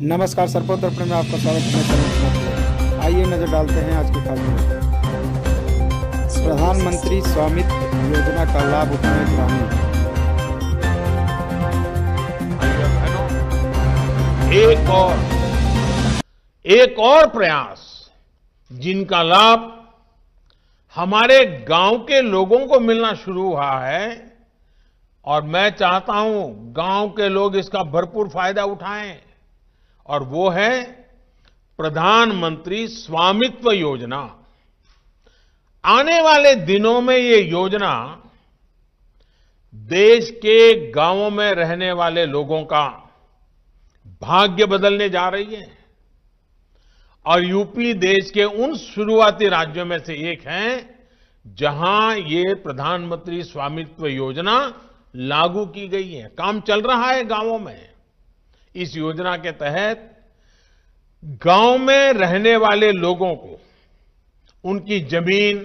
नमस्कार सरपंच दर्पण में आपका स्वागत है आइए नजर डालते हैं आज की खबर प्रधानमंत्री स्वामित्व योजना का लाभ उठाए ग्रामीण एक और एक और प्रयास जिनका लाभ हमारे गांव के लोगों को मिलना शुरू हुआ है और मैं चाहता हूं गांव के लोग इसका भरपूर फायदा उठाएं और वो है प्रधानमंत्री स्वामित्व योजना आने वाले दिनों में ये योजना देश के गांवों में रहने वाले लोगों का भाग्य बदलने जा रही है और यूपी देश के उन शुरुआती राज्यों में से एक है जहां ये प्रधानमंत्री स्वामित्व योजना लागू की गई है काम चल रहा है गांवों में इस योजना के तहत गांव में रहने वाले लोगों को उनकी जमीन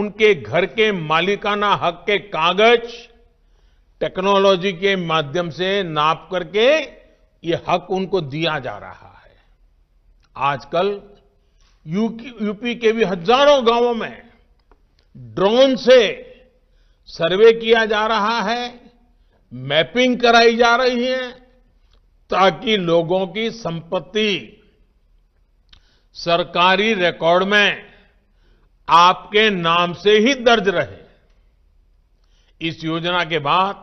उनके घर के मालिकाना हक के कागज टेक्नोलॉजी के माध्यम से नाप करके ये हक उनको दिया जा रहा है आजकल यूपी के भी हजारों गांवों में ड्रोन से सर्वे किया जा रहा है मैपिंग कराई जा रही है ताकि लोगों की संपत्ति सरकारी रिकॉर्ड में आपके नाम से ही दर्ज रहे इस योजना के बाद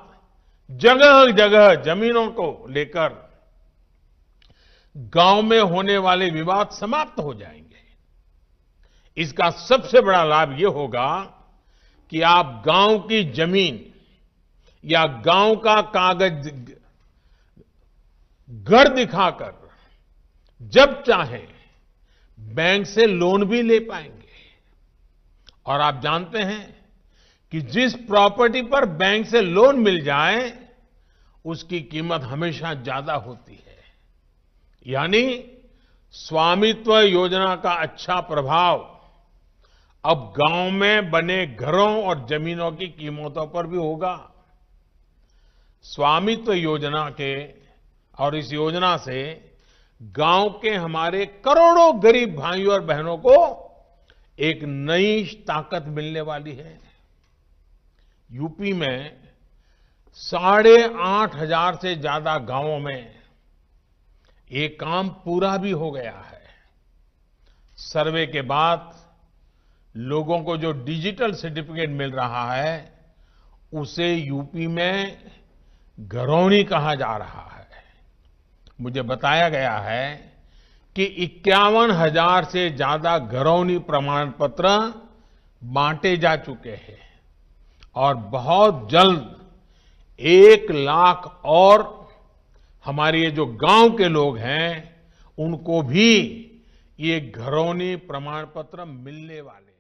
जगह जगह जमीनों को लेकर गांव में होने वाले विवाद समाप्त हो जाएंगे इसका सबसे बड़ा लाभ यह होगा कि आप गांव की जमीन या गांव का कागज घर दिखाकर जब चाहे बैंक से लोन भी ले पाएंगे और आप जानते हैं कि जिस प्रॉपर्टी पर बैंक से लोन मिल जाए उसकी कीमत हमेशा ज्यादा होती है यानी स्वामित्व योजना का अच्छा प्रभाव अब गांव में बने घरों और जमीनों की कीमतों पर भी होगा स्वामित्व योजना के और इस योजना से गांव के हमारे करोड़ों गरीब भाइयों और बहनों को एक नई ताकत मिलने वाली है यूपी में साढ़े आठ हजार से ज्यादा गांवों में ये काम पूरा भी हो गया है सर्वे के बाद लोगों को जो डिजिटल सर्टिफिकेट मिल रहा है उसे यूपी में घरौनी कहा जा रहा है मुझे बताया गया है कि इक्यावन हजार से ज्यादा घरौनी प्रमाण पत्र बांटे जा चुके हैं और बहुत जल्द एक लाख और हमारे ये जो गांव के लोग हैं उनको भी ये घरौनी प्रमाण पत्र मिलने वाले